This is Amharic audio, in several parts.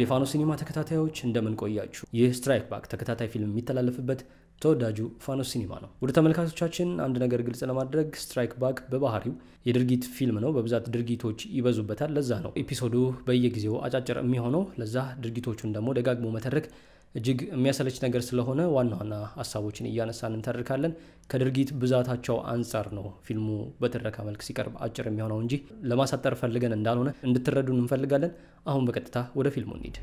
ውድ ሲኒማ ተከታታዮች እንደምን ቆያችሁ? ይህ ስትራይክ ባክ ተከታታይ ፊልም የሚተላለፍበት ተወዳጁ ፋኖ ሲኒማ ነው። ወደ ተመልካቾቻችን አንድ ነገር ግልጽ ለማድረግ ስትራይክ ባክ በባህሪው የድርጊት ፊልም ነው። በብዛት ድርጊቶች ይበዙበታል። ለዛ ነው ኤፒሶዱ በየጊዜው አጫጭር የሚሆነው። ለዛ ድርጊቶቹን ደግሞ ደጋግሞ መተረክ እጅግ የሚያሰለች ነገር ስለሆነ ዋና ዋና ሀሳቦችን እያነሳን እንተርካለን። ከድርጊት ብዛታቸው አንጻር ነው ፊልሙ በትረካ መልክ ሲቀርብ አጭር የሚሆነው እንጂ ለማሳጠር ፈልገን እንዳልሆነ እንድትረዱን እንፈልጋለን። አሁን በቀጥታ ወደ ፊልሙ እንሂድ።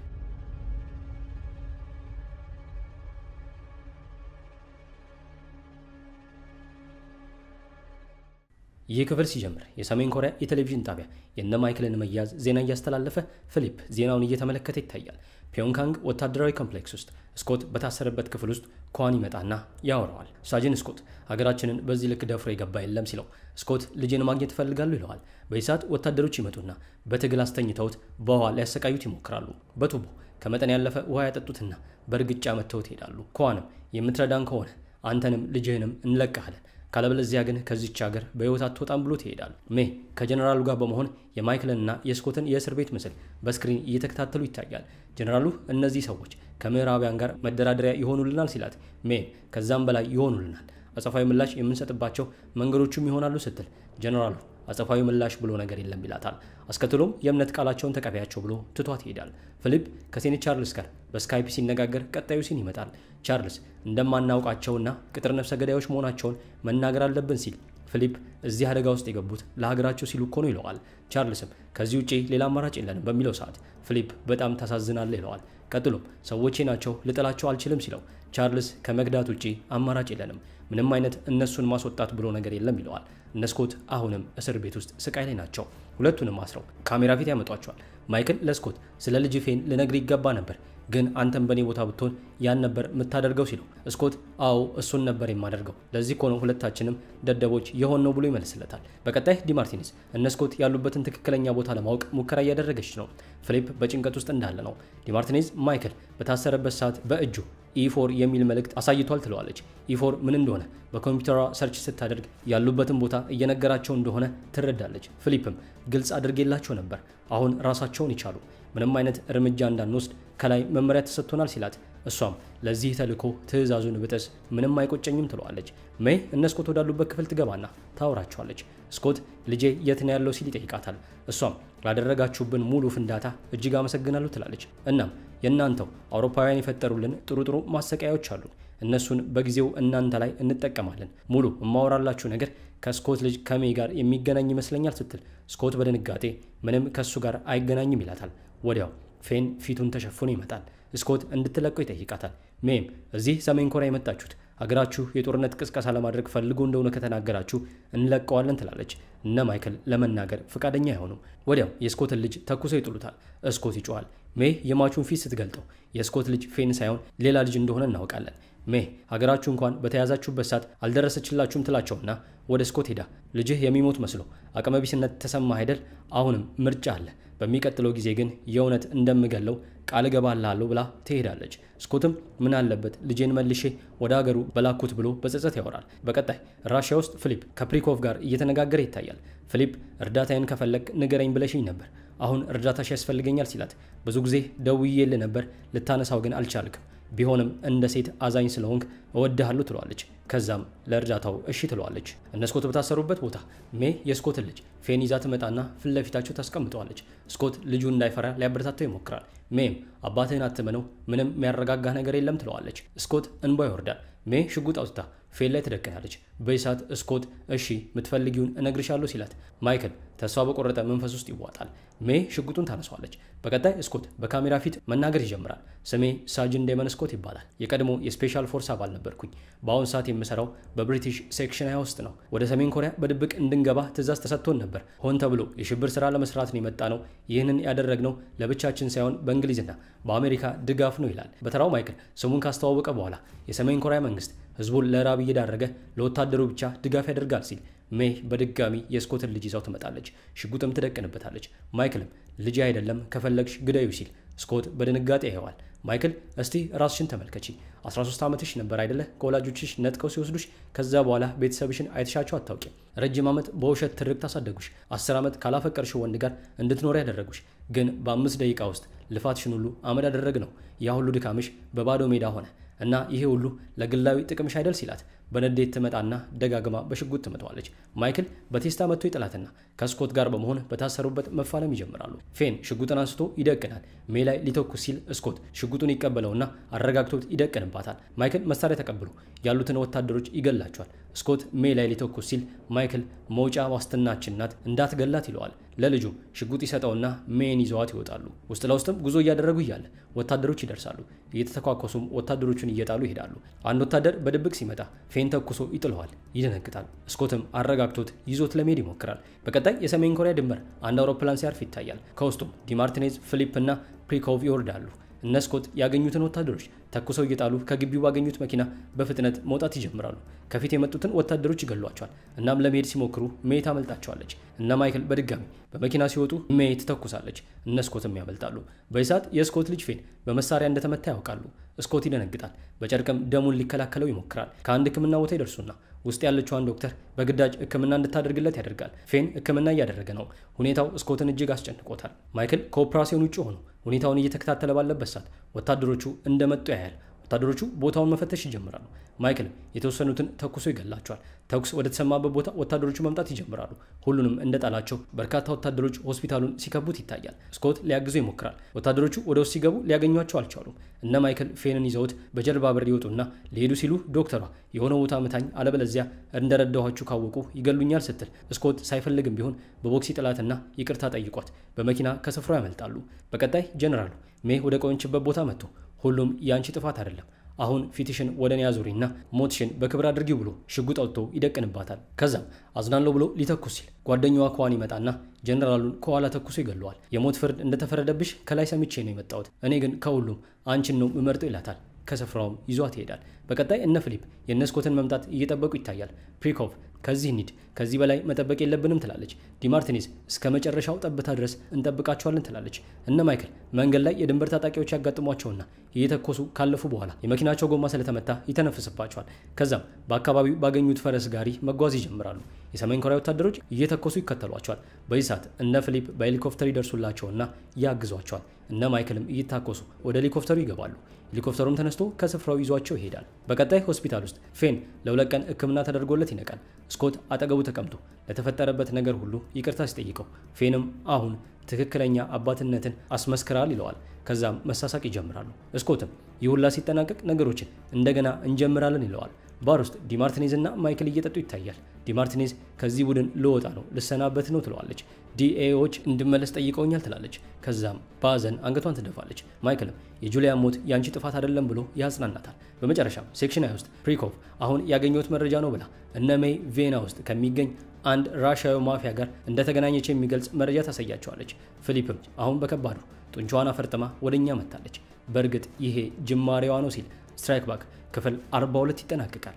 ይህ ክፍል ሲጀምር የሰሜን ኮሪያ የቴሌቪዥን ጣቢያ የነ ማይክልን መያዝ ዜና እያስተላለፈ ፊሊፕ ዜናውን እየተመለከተ ይታያል። ፒዮንካንግ ወታደራዊ ኮምፕሌክስ ውስጥ ስኮት በታሰረበት ክፍል ውስጥ ኳን ይመጣና ያወረዋል። ሳጅን ስኮት ሀገራችንን በዚህ ልክ ደፍሮ የገባ የለም ሲለው፣ ስኮት ልጄን ማግኘት ይፈልጋሉ ይለዋል። በዚህ ሰዓት ወታደሮች ይመጡና በትግል አስተኝተውት በውሃ ሊያሰቃዩት ይሞክራሉ። በቱቦ ከመጠን ያለፈ ውሃ ያጠጡትና በእርግጫ መተውት ይሄዳሉ። ኳንም የምትረዳን ከሆነ አንተንም ልጅህንም እንለቅሃለን ካለበለዚያ ግን ከዚች ሀገር በህይወት አትወጣም ብሎ ትሄዳል። ሜ ከጀነራሉ ጋር በመሆን የማይክልንና የስኮትን የእስር ቤት ምስል በስክሪን እየተከታተሉ ይታያል። ጀነራሉ እነዚህ ሰዎች ከምዕራቢያን ጋር መደራደሪያ ይሆኑልናል ሲላት፣ ሜ ከዛም በላይ ይሆኑልናል አጸፋዊ ምላሽ የምንሰጥባቸው መንገዶችም ይሆናሉ ስትል ጀነራሉ አጸፋዊ ምላሽ ብሎ ነገር የለም ይላታል። አስከትሎም የእምነት ቃላቸውን ተቀበያቸው ብሎ ትቷት ይሄዳል። ፊሊፕ ከሴኔት ቻርልስ ጋር በስካይፕ ሲነጋገር ቀጣዩ ሲን ይመጣል። ቻርልስ እንደማናውቃቸውና ቅጥር ነፍሰ ገዳዮች መሆናቸውን መናገር አለብን ሲል ፊሊፕ እዚህ አደጋ ውስጥ የገቡት ለሀገራቸው ሲሉ እኮ ነው ይለዋል። ቻርልስም ከዚህ ውጪ ሌላ አማራጭ የለንም በሚለው ሰዓት ፊሊፕ በጣም ታሳዝናለ ይለዋል። ቀጥሎም ሰዎቼ ናቸው ልጥላቸው አልችልም ሲለው ቻርልስ ከመግዳት ውጪ አማራጭ የለንም፣ ምንም አይነት እነሱን ማስወጣት ብሎ ነገር የለም ይለዋል። እነ ስኮት አሁንም እስር ቤት ውስጥ ስቃይ ላይ ናቸው። ሁለቱንም አስረው ካሜራ ፊት ያመጧቸዋል። ማይክል ለስኮት ስለ ልጅ ፌን ልነግር ይገባ ነበር ግን አንተን በእኔ ቦታ ብትሆን ያን ነበር የምታደርገው ሲለው ስኮት አዎ እሱን ነበር የማደርገው ለዚህ ከሆነ ሁለታችንም ደደቦች የሆን ነው ብሎ ይመልስለታል። በቀጣይ ዲማርቲኒስ እነ ስኮት ያሉበትን ትክክለኛ ቦታ ለማወቅ ሙከራ እያደረገች ነው። ፊሊፕ በጭንቀት ውስጥ እንዳለ ነው። ዲማርቲኒዝ ማይክል በታሰረበት ሰዓት በእጁ ኢፎር e የሚል መልእክት አሳይቷል ትለዋለች። ኢፎር e ምን እንደሆነ በኮምፒውተሯ ሰርች ስታደርግ ያሉበትን ቦታ እየነገራቸው እንደሆነ ትረዳለች። ፊሊፕም ግልጽ አድርጌላቸው ነበር፣ አሁን ራሳቸውን ይቻሉ፣ ምንም አይነት እርምጃ እንዳንወስድ ከላይ መመሪያ ተሰጥቶናል ሲላት እሷም ለዚህ ተልእኮ ትእዛዙን ብጥስ ምንም አይቆጨኝም ትለዋለች። ሜይ እነ ስኮት ወዳሉበት ክፍል ትገባና ታወራቸዋለች። ስኮት ልጄ የት ነው ያለው ሲል ይጠይቃታል። እሷም ላደረጋችሁብን ሙሉ ፍንዳታ እጅግ አመሰግናለሁ ትላለች። እናም የእናንተው አውሮፓውያን የፈጠሩልን ጥሩ ጥሩ ማሰቃያዎች አሉ። እነሱን በጊዜው እናንተ ላይ እንጠቀማለን። ሙሉ እማወራላችሁ ነገር ከስኮት ልጅ ከሜ ጋር የሚገናኝ ይመስለኛል ስትል ስኮት በድንጋጤ ምንም ከእሱ ጋር አይገናኝም ይላታል። ወዲያው ፌን ፊቱን ተሸፍኖ ይመጣል። ስኮት እንድትለቀው ይጠይቃታል። ሜም እዚህ ሰሜን ኮሪያ የመጣችሁት አገራችሁ የጦርነት ቅስቀሳ ለማድረግ ፈልጎ እንደሆነ ከተናገራችሁ እንለቀዋለን ትላለች። እነ ማይክል ለመናገር ፈቃደኛ አይሆኑም። ወዲያው የስኮትን ልጅ ተኩሰው ይጥሉታል። እስኮት ይጮዋል። ሜህ የማቹን ፊት ስትገልጠው የስኮት ልጅ ፌን ሳይሆን ሌላ ልጅ እንደሆነ እናውቃለን። ሜህ ሀገራችሁ እንኳን በተያዛችሁበት ሰዓት አልደረሰችላችሁም ትላቸውና ወደ ስኮት ሄዳ ልጅህ የሚሞት መስሎ አቅመቢስነት ተሰማ አይደል? አሁንም ምርጫ አለ። በሚቀጥለው ጊዜ ግን የእውነት እንደምገለው ቃል እገባልሃለሁ ብላ ትሄዳለች። ስኮትም ምን አለበት ልጄን መልሼ ወደ አገሩ በላኩት ብሎ በጸጸት ያወራል። በቀጣይ ራሽያ ውስጥ ፊሊፕ ከፕሪኮቭ ጋር እየተነጋገረ ይታያል። ፊሊፕ እርዳታዬን ከፈለግ ንገረኝ ብለሽኝ ነበር፣ አሁን እርዳታሽ ያስፈልገኛል ሲላት ብዙ ጊዜ ደውዬልህ ነበር፣ ልታነሳው ግን አልቻልክም ቢሆንም እንደ ሴት አዛኝ ስለሆንክ እወድሃለሁ ትለዋለች። ከዛም ለእርዳታው እሺ ትለዋለች። እነ ስኮት በታሰሩበት ቦታ ሜ የስኮት ልጅ ፌን ይዛ ትመጣና ፊት ለፊታቸው ታስቀምጠዋለች። ስኮት ልጁ እንዳይፈራ ሊያበረታተው ይሞክራል። ሜም አባትህን አትመነው፣ ምንም የሚያረጋጋህ ነገር የለም ትለዋለች። ስኮት እንባ ይወርዳል። ሜ ሽጉጥ አውጥታ ፌን ላይ ትደቅናለች። በይሳት ስኮት እሺ ምትፈልጊውን እነግርሻለሁ ሲላት ማይክል ተስፋ በቆረጠ መንፈስ ውስጥ ይዋጣል። ሜ ሽጉጡን ታነሷለች። በቀጣይ ስኮት በካሜራ ፊት መናገር ይጀምራል። ስሜ ሳጅን ዴመን ስኮት ይባላል። የቀድሞ የስፔሻል ፎርስ አባል ነበርኩኝ። በአሁን ሰዓት የምሰራው በብሪቲሽ ሴክሽን ሀያ ውስጥ ነው። ወደ ሰሜን ኮሪያ በድብቅ እንድንገባ ትእዛዝ ተሰጥቶን ነበር። ሆን ተብሎ የሽብር ስራ ለመስራት ነው የመጣ ነው። ይህንን ያደረግነው ለብቻችን ሳይሆን በእንግሊዝና በአሜሪካ ድጋፍ ነው ይላል። በተራው ማይክል ስሙን ካስተዋወቀ በኋላ የሰሜን ኮሪያ መንግስት ህዝቡን ለራብ እየዳረገ ለወታደሩ ብቻ ድጋፍ ያደርጋል ሲል ሜይ በድጋሚ የስኮትን ልጅ ይዛው ትመጣለች። ሽጉጥም ትደቅንበታለች። ማይክልም ልጅ አይደለም ከፈለግሽ ግደዩ ሲል ስኮት በድንጋጤ ይሄዋል። ማይክል እስቲ ራስሽን ተመልከቺ 13 ዓመትሽ ነበር አይደለ ከወላጆችሽ ነጥቀው ሲወስዱሽ ከዛ በኋላ ቤተሰብሽን አይተሻቸው አታውቂም ረጅም ዓመት በውሸት ትርቅ ታሳደጉሽ፣ 10 ዓመት ካላፈቀርሽ ወንድ ጋር እንድትኖር ያደረጉሽ ግን በአምስት ደቂቃ ውስጥ ልፋትሽን ሁሉ አመድ አደረግ ነው ያ ሁሉ ድካምሽ በባዶ ሜዳ ሆነ እና ይሄ ሁሉ ለግላዊ ጥቅምሽ አይደል ሲላት በንዴት ትመጣና ደጋግማ በሽጉጥ ትመተዋለች። ማይክል በቴስታ መጥቶ ይጠላትና ከስኮት ጋር በመሆን በታሰሩበት መፋለም ይጀምራሉ። ፌን ሽጉጥን አንስቶ ይደቅናል። ሜ ላይ ሊተኩስ ሲል ስኮት ሽጉጡን ይቀበለውና አረጋግቶት ይደቅንባታል። ማይክል መሳሪያ ተቀብሎ ያሉትን ወታደሮች ይገላቸዋል። ስኮት ሜ ላይ ሊተኩስ ሲል ማይክል መውጫ ዋስትናችን ናት እንዳትገላት ይለዋል። ለልጁ ሽጉጥ ይሰጠውና ሜን ይዘዋት ይወጣሉ። ውስጥ ለውስጥም ጉዞ እያደረጉ እያለ ወታደሮች ይደርሳሉ። እየተተኳኮሱም ወታደሮቹን እየጣሉ ይሄዳሉ። አንድ ወታደር በድብቅ ሲመጣ ፌን ተኩሶ ይጥለዋል። ይደነግጣል። ስኮትም አረጋግቶት ይዞት ለመሄድ ይሞክራል። በቀጣይ የሰሜን ኮሪያ ድንበር አንድ አውሮፕላን ሲያርፍ ይታያል። ከውስጡም ዲማርቲኔዝ፣ ፊሊፕ እና ፕሪኮቭ ይወርዳሉ። እነ ስኮት ያገኙትን ወታደሮች ተኩሰው እየጣሉ ከግቢው ባገኙት መኪና በፍጥነት መውጣት ይጀምራሉ። ከፊት የመጡትን ወታደሮች ይገሏቸዋል። እናም ለመሄድ ሲሞክሩ ሜይ ታመልጣቸዋለች እና ማይክል በድጋሚ በመኪና ሲወጡ ሜይ ትተኩሳለች እነ ስኮትም ያመልጣሉ። በይሳት የስኮት ልጅ ፌን በመሳሪያ እንደተመታ ያውቃሉ። ስኮት ይደነግጣል። በጨርቅም ደሙን ሊከላከለው ይሞክራል። ከአንድ ሕክምና ቦታ ይደርሱና ውስጥ ያለችዋን ዶክተር በግዳጅ ሕክምና እንድታደርግለት ያደርጋል። ፌን ሕክምና እያደረገ ነው። ሁኔታው ስኮትን እጅግ አስጨንቆታል። ማይክል ከኦፕራሲዮን ውጭ ሆኖ ሁኔታውን እየተከታተለ ባለበት ሰዓት ወታደሮቹ እንደመጡ ያያል። ያያል። ወታደሮቹ ቦታውን መፈተሽ ይጀምራሉ። ማይክል የተወሰኑትን ተኩሶ ይገላቸዋል። ተኩስ ወደ ተሰማበት ቦታ ወታደሮቹ መምጣት ይጀምራሉ። ሁሉንም እንደጣላቸው በርካታ ወታደሮች ሆስፒታሉን ሲከቡት ይታያል። ስኮት ሊያግዙ ይሞክራል። ወታደሮቹ ወደ ውስጥ ሲገቡ ሊያገኟቸው አልቻሉም። እነ ማይክል ፌንን ይዘውት በጀልባ በር ይወጡና ሊሄዱ ሲሉ ዶክተሯ የሆነ ቦታ ምታኝ፣ አለበለዚያ እንደረዳኋችሁ ካወቁ ይገሉኛል ስትል ስኮት ሳይፈልግም ቢሆን በቦክሲ ጥላትና ይቅርታ ጠይቋት በመኪና ከስፍራው ያመልጣሉ። በቀጣይ ጀነራሉ ሜ ወደ ቆንችበት ቦታ መጥቶ ሁሉም ያንቺ ጥፋት አይደለም። አሁን ፊትሽን ወደ እኔ አዙሪና ሞትሽን በክብር አድርጊው ብሎ ሽጉጥ አውጥቶ ይደቅንባታል። ከዛም አዝናለሁ ብሎ ሊተኩስ ሲል ጓደኛዋ ከዋን ይመጣና ጀነራሉን ከኋላ ተኩሶ ይገለዋል። የሞት ፍርድ እንደተፈረደብሽ ከላይ ሰምቼ ነው የመጣሁት፣ እኔ ግን ከሁሉም አንቺን ነው የምመርጠው ይላታል። ከስፍራውም ይዟት ይሄዳል። በቀጣይ እነ ፊሊፕ የእነ ስኮትን መምጣት እየጠበቁ ይታያል። ፕሪኮቭ ከዚህ ኒድ ከዚህ በላይ መጠበቅ የለብንም ትላለች። ዲማርቲኒስ እስከ መጨረሻው ጠብታ ድረስ እንጠብቃቸዋለን ትላለች። እነ ማይክል መንገድ ላይ የድንበር ታጣቂዎች ያጋጥሟቸውና እየተኮሱ ካለፉ በኋላ የመኪናቸው ጎማ ስለተመታ ይተነፍስባቸዋል። ከዛም በአካባቢው ባገኙት ፈረስ ጋሪ መጓዝ ይጀምራሉ። የሰሜን ኮሪያ ወታደሮች እየተኮሱ ይከተሏቸዋል። በዚህ ሰዓት እነ ፊሊፕ በሄሊኮፕተር ይደርሱላቸውና ያግዟቸዋል። እነ ማይክልም እየታኮሱ ወደ ሄሊኮፕተሩ ይገባሉ። ሄሊኮፕተሩም ተነስቶ ከስፍራው ይዟቸው ይሄዳል። በቀጣይ ሆስፒታል ውስጥ ፌን ለሁለት ቀን ሕክምና ተደርጎለት ይነቃል። ስኮት አጠገቡ ተቀምጦ ለተፈጠረበት ነገር ሁሉ ይቅርታ ሲጠይቀው ፌንም አሁን ትክክለኛ አባትነትን አስመስክራል ይለዋል። ከዛም መሳሳቅ ይጀምራሉ። ስኮትም ይሁላ ሲጠናቀቅ ነገሮችን እንደገና እንጀምራለን ይለዋል። ባር ውስጥ ዲማርቲኔዝ እና ማይክል እየጠጡ ይታያል። ዲማርቲኔዝ ከዚህ ቡድን ልወጣ ነው፣ ልሰናበት ነው ትለዋለች። ዲኤዎች እንድመለስ ጠይቀውኛል ትላለች። ከዛም በአዘን አንገቷን ትደፋለች። ማይክልም የጁሊያን ሞት የአንቺ ጥፋት አይደለም ብሎ ያጽናናታል። በመጨረሻም ሴክሽን ሃያ ውስጥ ፕሪኮቭ አሁን ያገኘሁት መረጃ ነው ብላ እነ ሜይ ቬና ውስጥ ከሚገኝ አንድ ራሽያዊ ማፊያ ጋር እንደተገናኘች የሚገልጽ መረጃ ታሳያቸዋለች። ፊሊፕም አሁን በከባዱ ጡንቻዋን አፈርጥማ ወደ እኛ መጥታለች። በእርግጥ ይሄ ጅማሬዋ ነው ሲል ስትራይክ ባክ ክፍል 42 ይጠናቀቃል።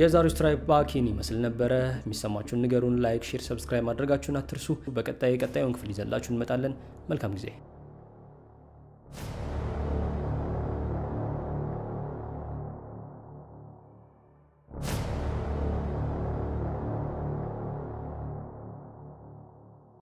የዛሬው ስትራይክ ባክ ይህን ይመስል ነበረ። የሚሰማችሁን ንገሩን። ላይክ፣ ሼር፣ ሰብስክራይብ ማድረጋችሁን አትርሱ። በቀጣይ የቀጣዩን ክፍል ይዘላችሁ እንመጣለን። መልካም ጊዜ